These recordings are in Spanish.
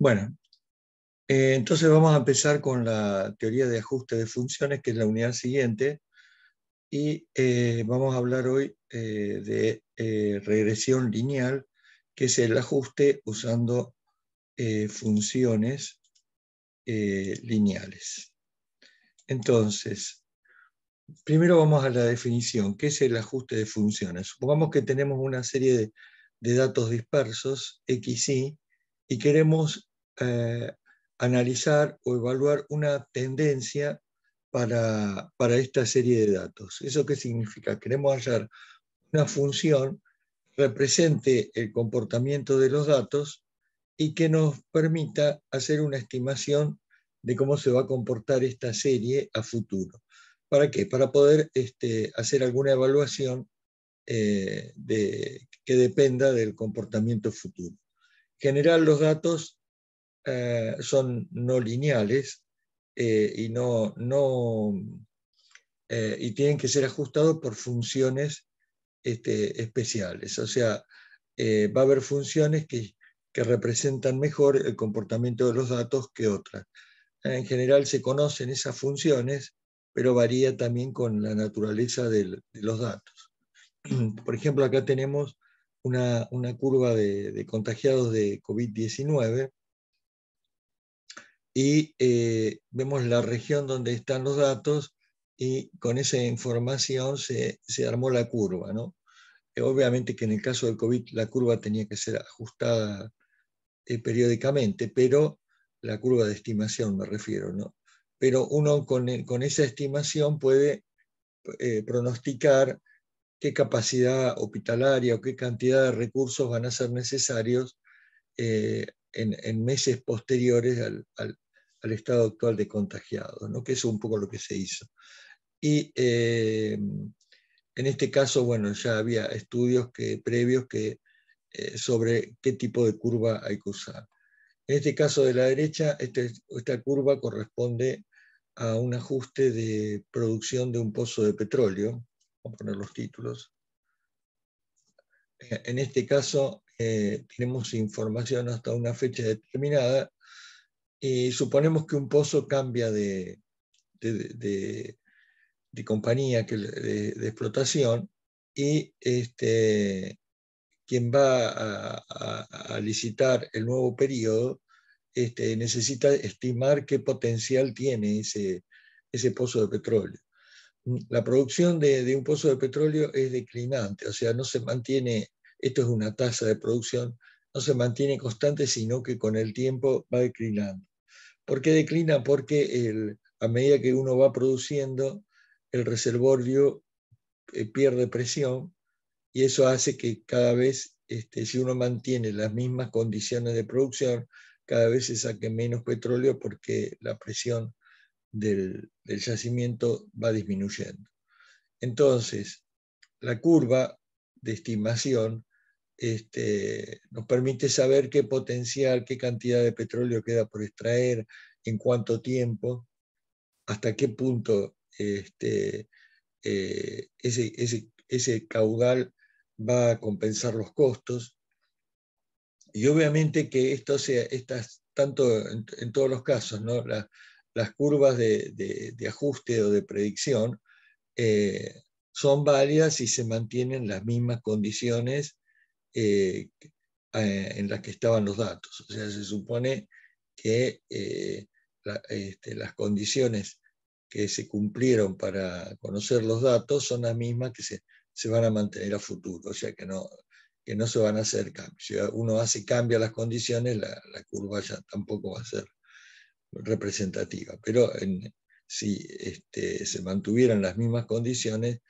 Bueno, eh, entonces vamos a empezar con la teoría de ajuste de funciones, que es la unidad siguiente, y eh, vamos a hablar hoy eh, de regresión lineal, que es el ajuste usando funciones lineales. Entonces, primero vamos a la definición. ¿Qué es el ajuste de funciones? Supongamos que tenemos una serie de, de datos dispersos, x, y, y queremos eh, analizar o evaluar una tendencia para, para, esta serie de datos. ¿Eso qué significa? Queremos hallar una función que represente el comportamiento de los datos y que nos permita hacer una estimación de cómo se va a comportar esta serie a futuro. ¿Para qué? Para poder este, hacer alguna evaluación eh, de, que dependa del comportamiento futuro. Generar los datos eh, son no lineales eh, y, no, no, eh, y tienen que ser ajustados por funciones este, especiales. O sea, va a haber funciones que, representan mejor el comportamiento de los datos que otras. En general se conocen esas funciones, pero varía también con la naturaleza de los datos. Por ejemplo, acá tenemos una, curva de, de contagiados de COVID-19 y eh, vemos la región donde están los datos y con esa información se, armó la curva. ¿no? Eh, obviamente que en el caso del COVID la curva tenía que ser ajustada eh, periódicamente, pero la curva de estimación me refiero, ¿no? Pero uno con, esa estimación puede pronosticar qué capacidad hospitalaria o qué cantidad de recursos van a ser necesarios en, meses posteriores al, al, al estado actual de contagiados, ¿no? que es un poco lo que se hizo. Y eh, en este caso, bueno, ya había estudios que, previos que, eh, sobre qué tipo de curva hay que usar. En este caso de la derecha, este, esta curva corresponde a un ajuste de producción de un pozo de petróleo, vamos a poner los títulos. En este caso, eh, tenemos información hasta una fecha determinada y suponemos que un pozo cambia de, compañía, de, explotación, y este, quien va a, licitar el nuevo periodo este, necesita estimar qué potencial tiene ese, ese pozo de petróleo. La producción de, un pozo de petróleo es declinante, o sea, no se mantiene, esto es una tasa de producción, no se mantiene constante, sino que con el tiempo va declinando. ¿Por qué declina? Porque a medida que uno va produciendo, el reservorio eh, pierde presión y eso hace que cada vez, este, si uno mantiene las mismas condiciones de producción, cada vez se saque menos petróleo porque la presión del yacimiento va disminuyendo. Entonces, la curva de estimación este, nos permite saber qué potencial, qué cantidad de petróleo queda por extraer, en cuánto tiempo, hasta qué punto este, eh, ese, ese, caudal va a compensar los costos. Y obviamente que esto sea, tanto en, todos los casos, las curvas de, ajuste o de predicción eh, son válidas y se mantienen las mismas condiciones eh, eh, en las que estaban los datos. O sea, se supone que eh, este, las condiciones que se cumplieron para conocer los datos son las mismas que se, van a mantener a futuro, o sea que no, que no se van a hacer cambios. Si uno hace cambia las condiciones, la, curva ya tampoco va a ser representativa. Pero si este, se mantuvieran las mismas condiciones,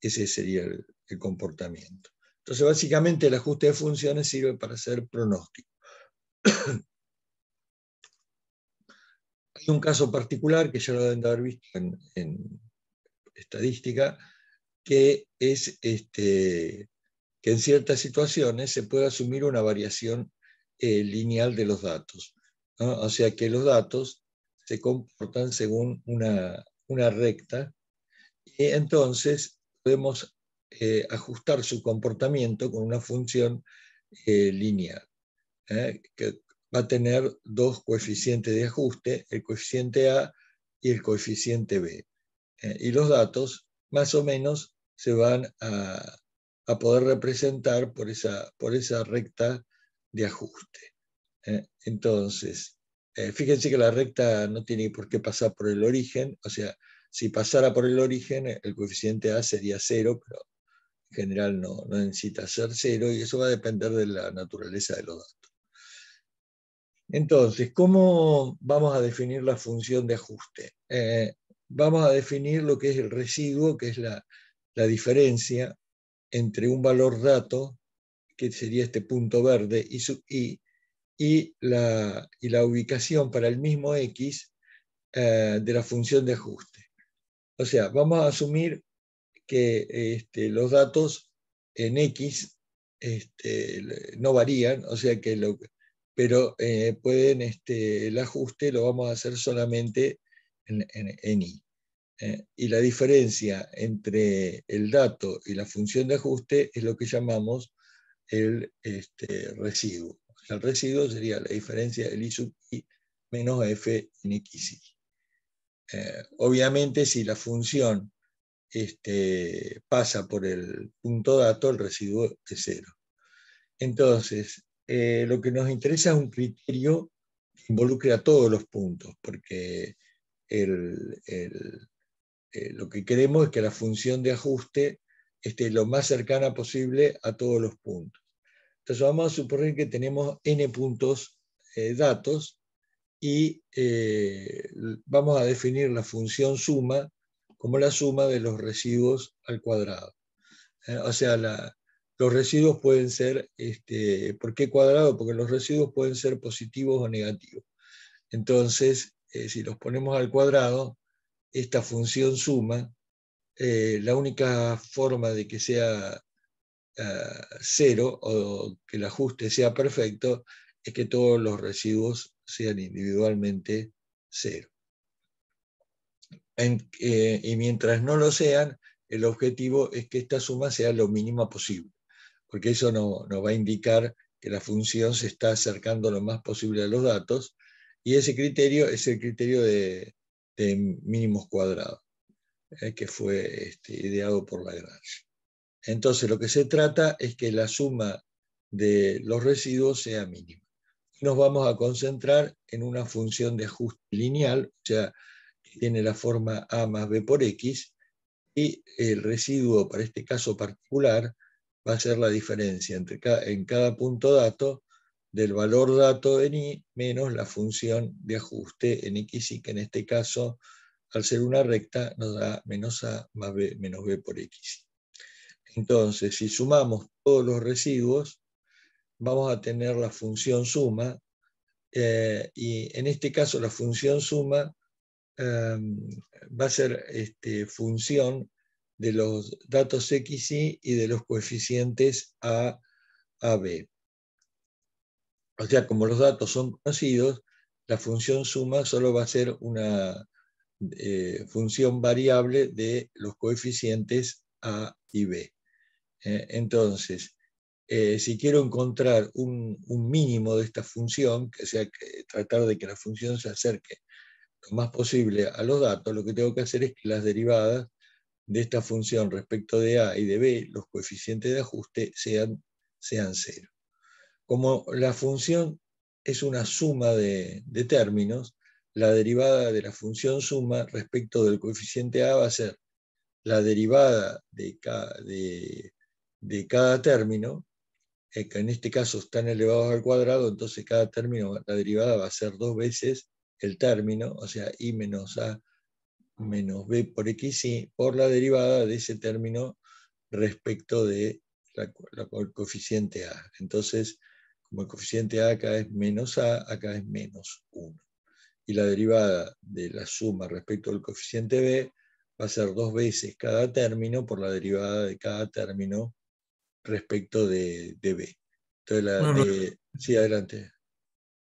ese sería el comportamiento. Entonces, básicamente el ajuste de funciones sirve para hacer pronóstico. Hay un caso particular que ya lo deben de haber visto en, estadística, que es este, que en ciertas situaciones se puede asumir una variación eh, lineal de los datos. O sea que los datos se comportan según una, una recta y entonces podemos eh, ajustar su comportamiento con una función eh, lineal, ¿eh? que va a tener dos coeficientes de ajuste, el coeficiente A y el coeficiente B. y los datos más o menos se van a, poder representar por esa, por esa, recta de ajuste. entonces, fíjense que la recta no tiene por qué pasar por el origen, o sea, si pasara por el origen, el coeficiente A sería cero, pero en general no, necesita ser cero y eso va a depender de la naturaleza de los datos. Entonces, ¿cómo vamos a definir la función de ajuste? Eh, vamos a definir lo que es el residuo, que es la, diferencia entre un valor dato, que sería este punto verde, y y la, la ubicación para el mismo x eh, de la función de ajuste. O sea, vamos a asumir que este, los datos en X este, no varían, o sea que lo, pero eh, pueden, este, el ajuste lo vamos a hacer solamente en, Y. Eh, y la diferencia entre el dato y la función de ajuste es lo que llamamos el este, residuo. El residuo sería la diferencia del I sub i menos f en xy. Eh, obviamente, si la función este, pasa por el punto dato, el residuo es cero. Entonces, eh, lo que nos interesa es un criterio que involucre a todos los puntos, porque eh, lo que queremos es que la función de ajuste esté lo más cercana posible a todos los puntos. Entonces vamos a suponer que tenemos n puntos eh, datos y vamos a definir la función suma como la suma de los residuos al cuadrado. Eh, o sea, los residuos pueden ser, este, ¿por qué cuadrado? Porque los residuos pueden ser positivos o negativos. Entonces, eh, si los ponemos al cuadrado, esta función suma, eh, la única forma de que sea ah, cero o que el ajuste sea perfecto es que todos los residuos sean individualmente cero. Eh, y mientras no lo sean, el objetivo es que esta suma sea lo mínima posible, porque eso nos va a indicar que la función se está acercando lo más posible a los datos, y ese criterio es el criterio de, mínimos cuadrados, eh, que fue este, ideado por Lagrange. Entonces, lo que se trata es que la suma de los residuos sea mínima. Nos vamos a concentrar en una función de ajuste lineal, o sea, tiene la forma A más B por X, y el residuo para este caso particular va a ser la diferencia entre en cada punto dato del valor dato en Y menos la función de ajuste en X y que en este caso, al ser una recta, nos da menos A más B menos B por X. Entonces, si sumamos todos los residuos, vamos a tener la función suma, eh, y en este caso la función suma Em, va a ser este, función de los datos x y de los coeficientes A a B. O sea, como los datos son conocidos, la función suma solo va a ser una eh, función variable de los coeficientes A y B. Eh, entonces, eh, si quiero encontrar un, un, mínimo de esta función, que sea tratar de que la función se acerque más posible a los datos, lo que tengo que hacer es que las derivadas de esta función respecto de A y de B, los coeficientes de ajuste, sean, cero. Como la función es una suma de, términos, la derivada de la función suma respecto del coeficiente A va a ser la derivada de, cada, de cada término, eh, que en este caso están elevados al cuadrado, entonces cada término, la derivada va a ser dos veces el término, o sea, i menos a menos b por x, y por la derivada de ese término respecto de el coeficiente a. Entonces, como el coeficiente a acá es menos a, acá es menos 1. Y la derivada de la suma respecto al coeficiente b va a ser dos veces cada término por la derivada de cada término respecto de, b. Entonces, la, eh, sí, adelante.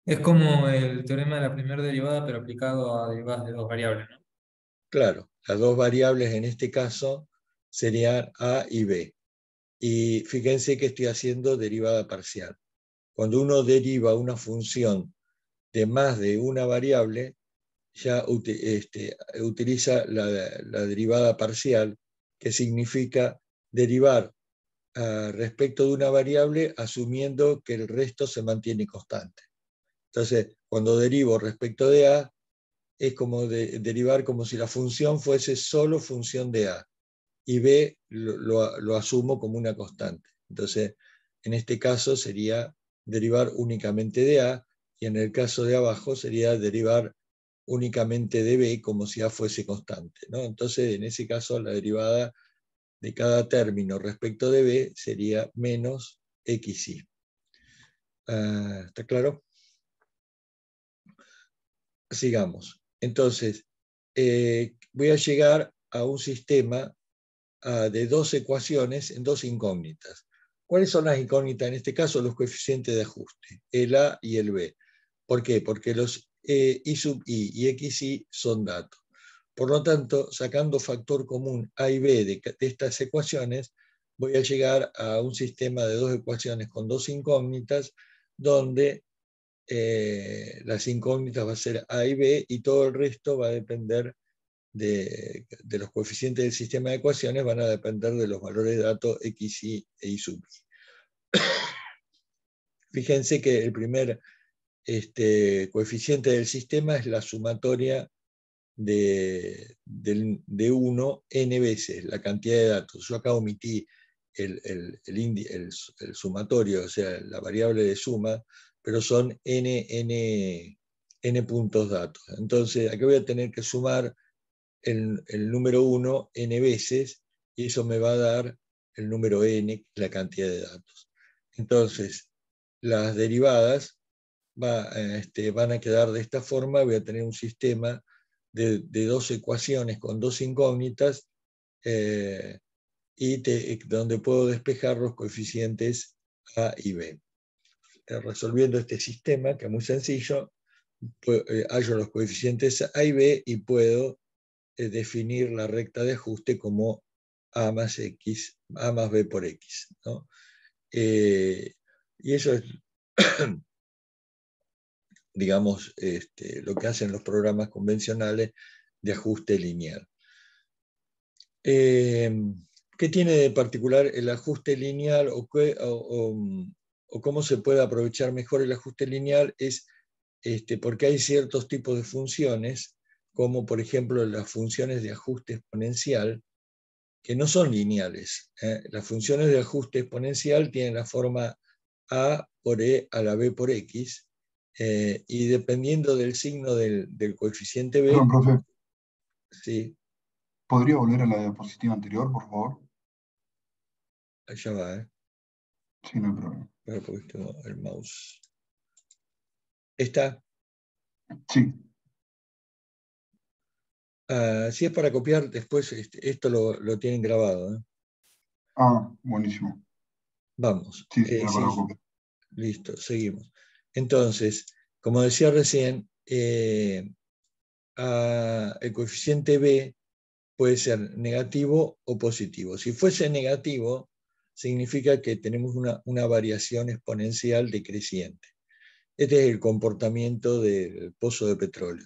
Es como el teorema de la primera derivada, pero aplicado a derivadas de dos variables, ¿no? Claro, las dos variables en este caso serían A y B. Y fíjense que estoy haciendo derivada parcial. Cuando uno deriva una función de más de una variable, ya este, utiliza la, derivada parcial, que significa derivar ah, respecto de una variable asumiendo que el resto se mantiene constante. Entonces, cuando derivo respecto de A, es como derivar como si la función fuese solo función de A y B lo, asumo como una constante. Entonces, en este caso sería derivar únicamente de A y en el caso de abajo sería derivar únicamente de B como si A fuese constante. Entonces, en ese caso, la derivada de cada término respecto de B sería menos XY. Ah, ¿Está claro? sigamos. Entonces, eh, voy a llegar a un sistema ah, de dos ecuaciones en dos incógnitas. ¿Cuáles son las incógnitas? En este caso, los coeficientes de ajuste, el A y el B. ¿Por qué? Porque los I e sub I y XI son datos. Por lo tanto, sacando factor común A y B de estas ecuaciones, voy a llegar a un sistema de dos ecuaciones con dos incógnitas, donde eh, las incógnitas va a ser A y B y todo el resto va a depender de, los coeficientes del sistema de ecuaciones, van a depender de los valores de datos X, Y e Y Fíjense que el primer este, coeficiente del sistema es la sumatoria de, 1 n veces la cantidad de datos. Yo acá omití el sumatorio, o sea, la variable de suma, pero son n, n, puntos datos. Entonces, aquí voy a tener que sumar el, número 1 n veces y eso me va a dar el número n, la cantidad de datos. Entonces, las derivadas este, van a quedar de esta forma, voy a tener un sistema de, dos ecuaciones con dos incógnitas eh, y donde puedo despejar los coeficientes a y b resolviendo este sistema, que es muy sencillo, eh, hallo los coeficientes A y B y puedo eh, definir la recta de ajuste como A más, X, A más B por X. Eh, y eso es, digamos, este, lo que hacen los programas convencionales de ajuste lineal. ¿Qué tiene de particular el ajuste lineal o, qué, o cómo se puede aprovechar mejor el ajuste lineal es este, porque hay ciertos tipos de funciones, como por ejemplo las funciones de ajuste exponencial, que no son lineales. ¿eh? Las funciones de ajuste exponencial tienen la forma a por e a la b por x, eh, y dependiendo del signo del, del coeficiente b... Perdón, Sí. ¿Podría volver a la diapositiva anterior, por favor? Allá va, ¿eh? Sí, no hay problema el mouse. ¿Está? Sí. Ah, si es para copiar, después este, esto lo, tienen grabado. ¿eh? Ah, buenísimo. Vamos. Eh, Listo, seguimos. Entonces, como decía recién, eh, el coeficiente B puede ser negativo o positivo. Si fuese negativo, significa que tenemos una, variación exponencial decreciente. Este es el comportamiento del pozo de petróleo.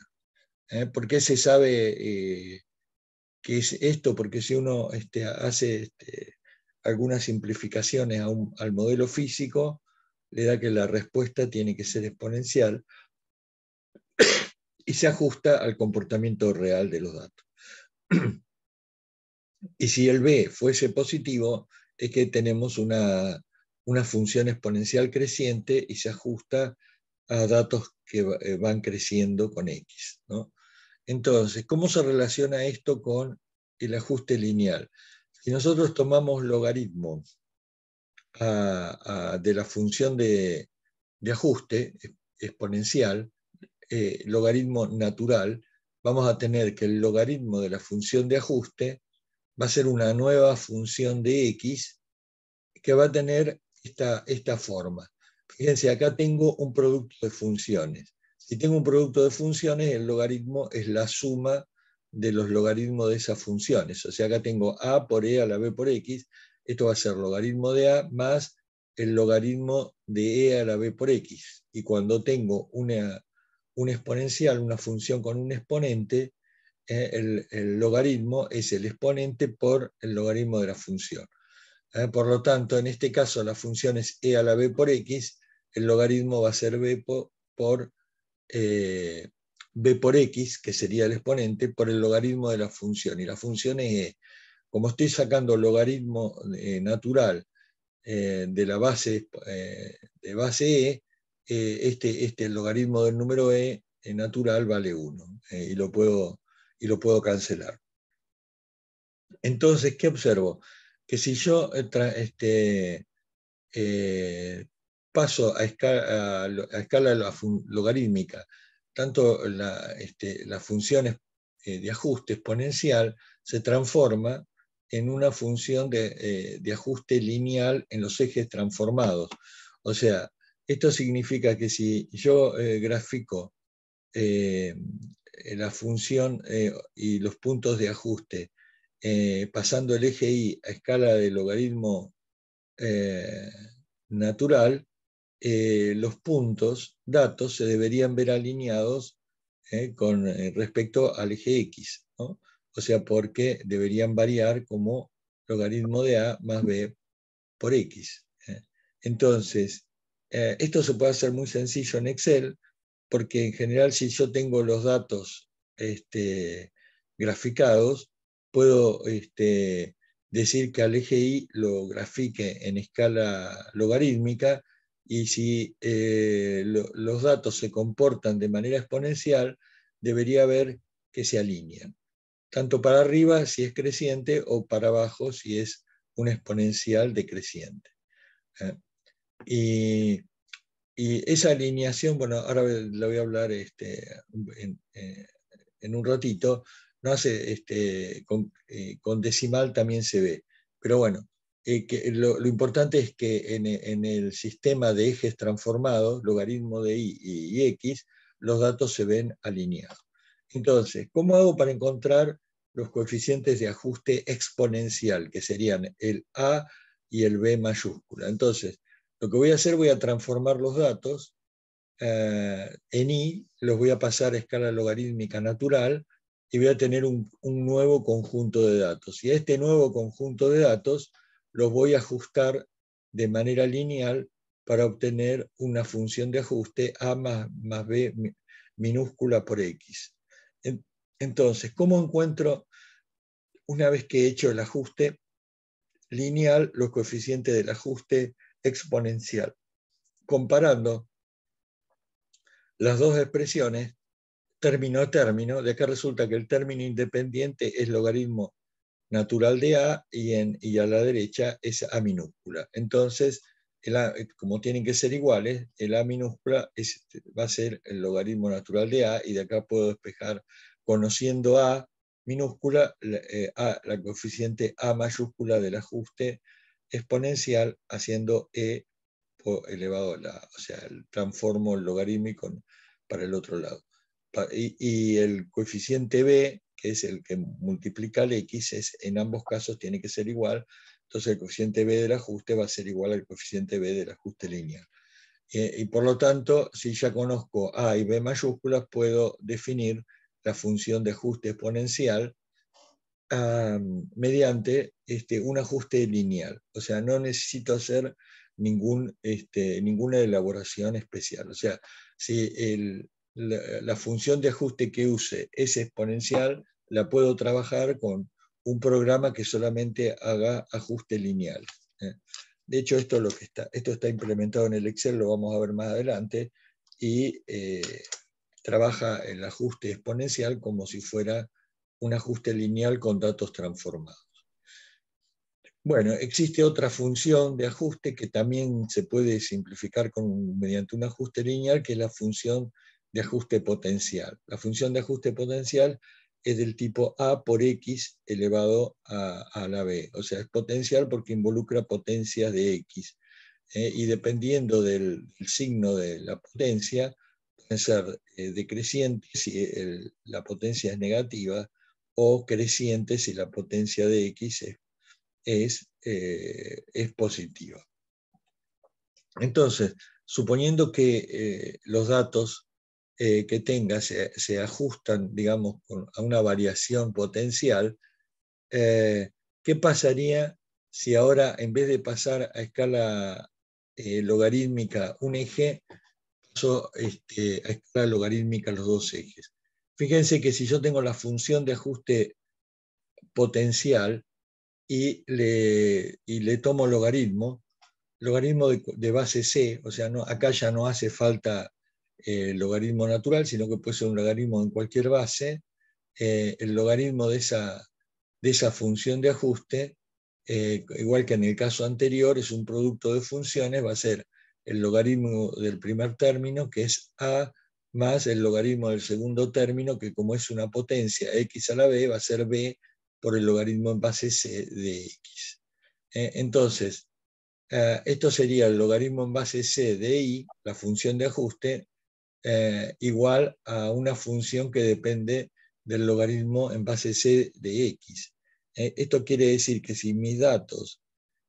¿eh? ¿Por qué se sabe eh, que es esto? Porque si uno este, hace este, algunas simplificaciones al modelo físico, le da que la respuesta tiene que ser exponencial y se ajusta al comportamiento real de los datos. y si el B fuese positivo, es que tenemos una, función exponencial creciente y se ajusta a datos que eh, van creciendo con X. Entonces, ¿cómo se relaciona esto con el ajuste lineal? Si nosotros tomamos logaritmo de la función de, ajuste exponencial, eh, logaritmo natural, vamos a tener que el logaritmo de la función de ajuste va a ser una nueva función de x que va a tener esta, forma. Fíjense, acá tengo un producto de funciones. Si tengo un producto de funciones, el logaritmo es la suma de los logaritmos de esas funciones. O sea, acá tengo a por e a la b por x. Esto va a ser logaritmo de a más el logaritmo de e a la b por x. Y cuando tengo una, un exponencial, una función con un exponente, ¿eh? el, logaritmo es el exponente por el logaritmo de la función. ¿eh? por lo tanto, en este caso la función es e a la b por x, el logaritmo va a ser b por, eh, b por x, que sería el exponente, por el logaritmo de la función. Y la función es e. Como estoy sacando el logaritmo natural de la base, de base e, este, este el logaritmo del número e, e natural vale 1 y lo puedo y lo puedo cancelar. Entonces, ¿qué observo? Que si yo eh, este, eh, paso a escala, logarítmica, tanto este, las funciones eh, de ajuste exponencial se transforma en una función de, ajuste lineal en los ejes transformados. O sea, esto significa que si yo grafico la función eh, y los puntos de ajuste, eh, pasando el eje y a escala de logaritmo eh, natural, los puntos, datos, se deberían ver alineados con respecto al eje X. O sea, porque deberían variar como logaritmo de A más B por X. Entonces, esto se puede hacer muy sencillo en Excel, porque en general si yo tengo los datos este, graficados, puedo este, decir que al eje Y lo grafique en escala logarítmica y si eh, los datos se comportan de manera exponencial, debería ver que se alinean, tanto para arriba si es creciente o para abajo si es un exponencial decreciente. ¿eh? Y y esa alineación, bueno, ahora la voy a hablar este, eh, en, un ratito, no hace, este, eh, con, decimal también se ve. Pero bueno, eh, lo, importante es que en, el sistema de ejes transformados, logaritmo de y, y, y x, los datos se ven alineados. Entonces, ¿cómo hago para encontrar los coeficientes de ajuste exponencial, que serían el a y el b mayúscula? Entonces, lo que voy a hacer, voy a transformar los datos eh, en Y, los voy a pasar a escala logarítmica natural y voy a tener un, nuevo conjunto de datos. Y a este nuevo conjunto de datos los voy a ajustar de manera lineal para obtener una función de ajuste a más, más b minúscula por x. Entonces, ¿cómo encuentro, una vez que he hecho el ajuste lineal, los coeficientes del ajuste exponencial. Comparando las dos expresiones, término a término, de acá resulta que el término independiente es logaritmo natural de A y, en, y a la derecha es A minúscula. Entonces, como tienen que ser iguales, el A minúscula va a ser el logaritmo natural de A y de acá puedo despejar conociendo A minúscula, eh, a, la coeficiente A mayúscula del ajuste exponencial haciendo E elevado a la, o sea, el transformo logarítmico para el otro lado. Y, el coeficiente B, que es el que multiplica el X, es, en ambos casos tiene que ser igual, entonces el coeficiente B del ajuste va a ser igual al coeficiente B del ajuste lineal. Eh, y por lo tanto, si ya conozco A y B mayúsculas, puedo definir la función de ajuste exponencial Ah, mediante este, un ajuste lineal. O sea, no necesito hacer ningún, este, ninguna elaboración especial. O sea, si la, función de ajuste que use es exponencial, la puedo trabajar con un programa que solamente haga ajuste lineal. ¿eh? De hecho, esto, lo que está, esto está implementado en el Excel, lo vamos a ver más adelante, y eh, trabaja el ajuste exponencial como si fuera un ajuste lineal con datos transformados. Bueno, existe otra función de ajuste que también se puede simplificar mediante un ajuste lineal, que es la función de ajuste potencial. La función de ajuste potencial es del tipo A por X elevado a, la B. O sea, es potencial porque involucra potencias de X. ¿eh? y dependiendo del, signo de la potencia, pueden ser decreciente eh, decrecientes si la potencia es negativa, o creciente si la potencia de x es, eh, positiva. Entonces, suponiendo que eh, los datos eh, que tenga se, ajustan, digamos, a una variación potencial, ¿qué pasaría si ahora, en vez de pasar a escala logarítmica un eje, paso este, a escala logarítmica los dos ejes? Fíjense que si yo tengo la función de ajuste potencial y le, le tomo logaritmo, logaritmo de, base C, o sea, no, acá ya no hace falta eh, logaritmo natural, sino que puede ser un logaritmo en cualquier base, eh, el logaritmo de esa, de esa función de ajuste, eh, igual que en el caso anterior, es un producto de funciones, va a ser el logaritmo del primer término, que es A más el logaritmo del segundo término, que como es una potencia x a la b, va a ser b por el logaritmo en base c de x. Eh, entonces, eh, esto sería el logaritmo en base c de y, la función de ajuste, eh, igual a una función que depende del logaritmo en base c de x. esto quiere decir que si mis datos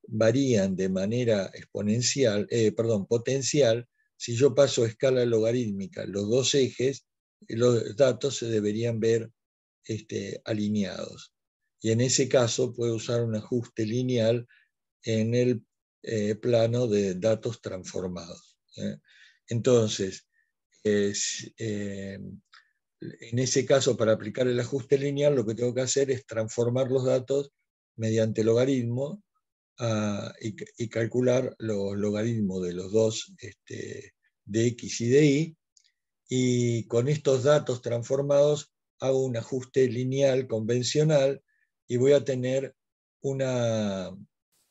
varían de manera exponencial, perdón, potencial, si yo paso a escala logarítmica los dos ejes, los datos se deberían ver este, alineados. Y en ese caso puedo usar un ajuste lineal en el eh, plano de datos transformados. ¿eh? Entonces, eh, en ese caso, para aplicar el ajuste lineal, lo que tengo que hacer es transformar los datos mediante logaritmo ah, y, calcular los logaritmos de los dos este, de X y de Y, y con estos datos transformados hago un ajuste lineal convencional y voy a tener una,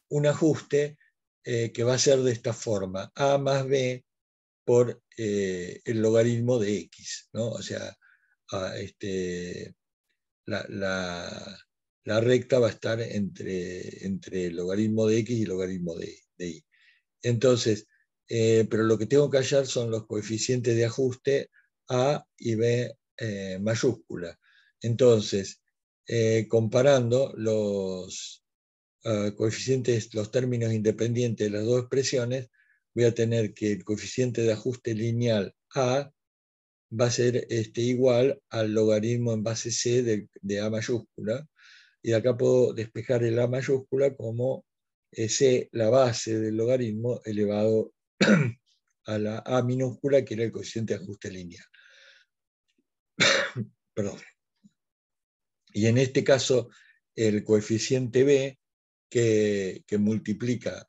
un ajuste eh, que va a ser de esta forma, A más B por eh, el logaritmo de X, ¿no? o sea, este, la, recta va a estar entre, entre el logaritmo de X y el logaritmo de, de Y. Entonces, eh, pero lo que tengo que hallar son los coeficientes de ajuste A y B eh, mayúscula. Entonces, eh, comparando los coeficientes, los términos independientes de las dos expresiones, voy a tener que el coeficiente de ajuste lineal A va a ser este, igual al logaritmo en base C de, A mayúscula. Y acá puedo despejar el A mayúscula como C, la base del logaritmo elevado a la A minúscula, que era el coeficiente de ajuste lineal. Y en este caso, el coeficiente B, que, que multiplica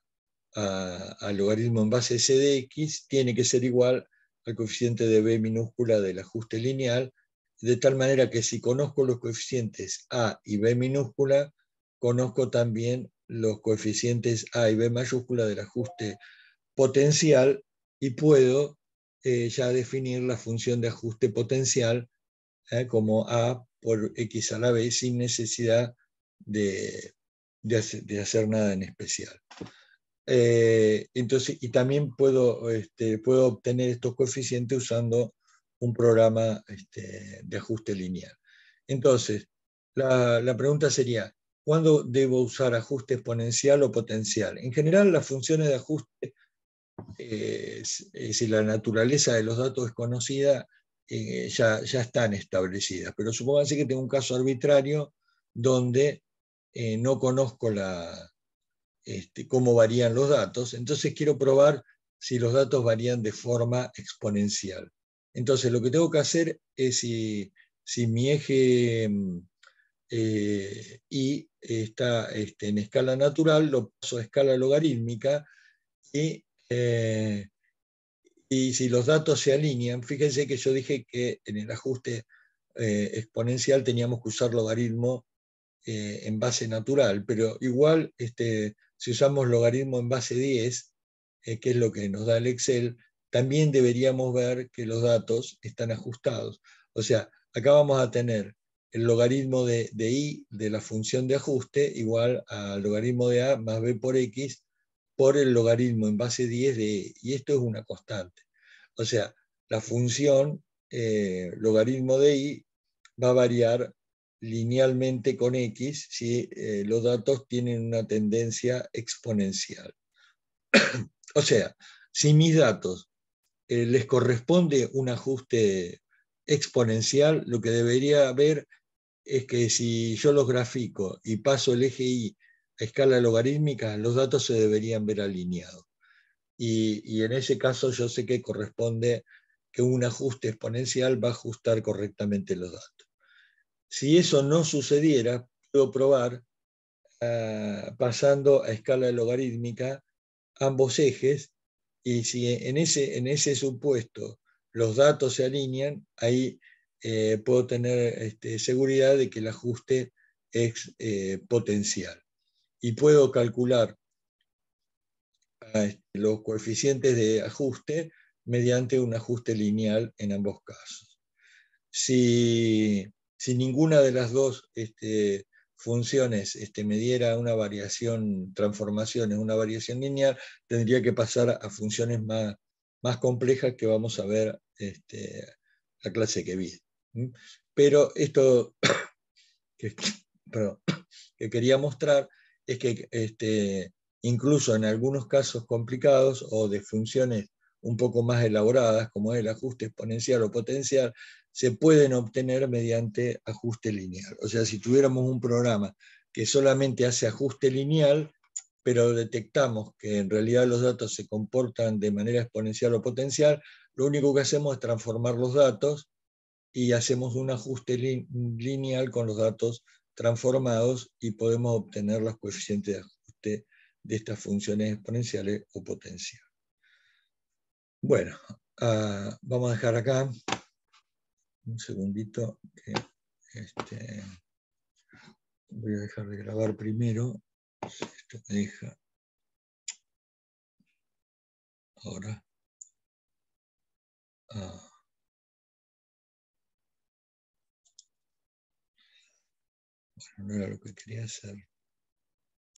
al logaritmo en base c de X, tiene que ser igual al coeficiente de B minúscula del ajuste lineal, de tal manera que si conozco los coeficientes A y B minúscula, conozco también los coeficientes A y B mayúscula del ajuste lineal potencial y puedo eh, ya definir la función de ajuste potencial eh, como A por X a la B sin necesidad de, hacer, nada en especial. Eh, entonces, y también puedo, este, puedo obtener estos coeficientes usando un programa este, de ajuste lineal. Entonces, la pregunta sería, ¿cuándo debo usar ajuste exponencial o potencial? En general, las funciones de ajuste eh, eh, si la naturaleza de los datos es conocida, eh, ya, están establecidas. Pero supónganse que tengo un caso arbitrario donde no conozco la, este, cómo varían los datos, entonces quiero probar si los datos varían de forma exponencial. Entonces lo que tengo que hacer es si, mi eje y mm, está este, en escala natural, lo paso a escala logarítmica y eh, y si los datos se alinean, fíjense que yo dije que en el ajuste eh, exponencial teníamos que usar logaritmo eh, en base natural, pero igual este, si usamos logaritmo en base 10, que es lo que nos da el Excel, también deberíamos ver que los datos están ajustados. O sea, acá vamos a tener el logaritmo de, de i de la función de ajuste igual al logaritmo de a más b por x por el logaritmo en base 10 de y esto es una constante. O sea, la función eh, logaritmo de Y va a variar linealmente con x si eh, los datos tienen una tendencia exponencial. o sea, si mis datos eh, les corresponde un ajuste exponencial, lo que debería haber es que si yo los grafico y paso el eje y a escala logarítmica, los datos se deberían ver alineados. Y, en ese caso yo sé que corresponde que un ajuste exponencial va a ajustar correctamente los datos. Si eso no sucediera, puedo probar ah, pasando a escala logarítmica ambos ejes y si en ese, en ese supuesto los datos se alinean, ahí eh, puedo tener este, seguridad de que el ajuste es eh, potencial y puedo calcular ah, este, los coeficientes de ajuste mediante un ajuste lineal en ambos casos. Si, ninguna de las dos este, funciones este, me diera una variación, transformaciones, una variación lineal, tendría que pasar a funciones más, complejas que vamos a ver este, la clase que vi. Pero esto que, que quería mostrar es que este, incluso en algunos casos complicados o de funciones un poco más elaboradas, como es el ajuste exponencial o potencial, se pueden obtener mediante ajuste lineal. O sea, si tuviéramos un programa que solamente hace ajuste lineal, pero detectamos que en realidad los datos se comportan de manera exponencial o potencial, lo único que hacemos es transformar los datos y hacemos un ajuste lineal con los datos transformados y podemos obtener los coeficientes de ajuste de estas funciones exponenciales o potenciales. Bueno, ah, vamos a dejar acá un segundito que este, voy a dejar de grabar primero. Esto me deja ahora. Ah. no era lo que quería hacer.